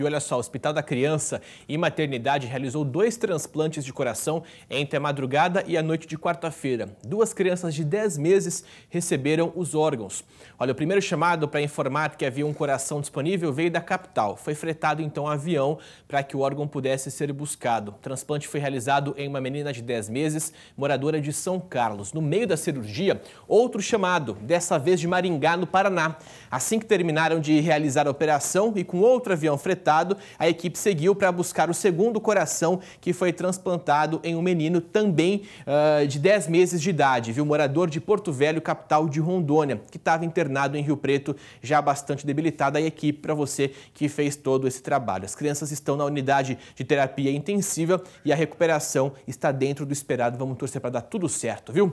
E olha só, o Hospital da Criança e Maternidade realizou dois transplantes de coração entre a madrugada e a noite de quarta-feira. Duas crianças de 10 meses receberam os órgãos. Olha, o primeiro chamado para informar que havia um coração disponível veio da capital. Foi fretado então um avião para que o órgão pudesse ser buscado. O transplante foi realizado em uma menina de 10 meses, moradora de São Carlos. No meio da cirurgia, outro chamado, dessa vez de Maringá, no Paraná. Assim que terminaram de realizar a operação e com outro avião fretado, a equipe seguiu para buscar o segundo coração que foi transplantado em um menino também uh, de 10 meses de idade, viu? Morador de Porto Velho, capital de Rondônia, que estava internado em Rio Preto, já bastante debilitada. A equipe para você que fez todo esse trabalho. As crianças estão na unidade de terapia intensiva e a recuperação está dentro do esperado. Vamos torcer para dar tudo certo, viu?